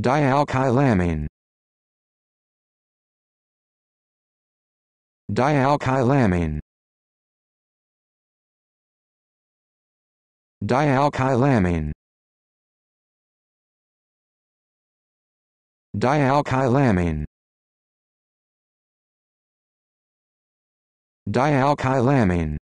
Dialkylamine Dialkylamine Dialkylamine Dialkylamine Dialkylamine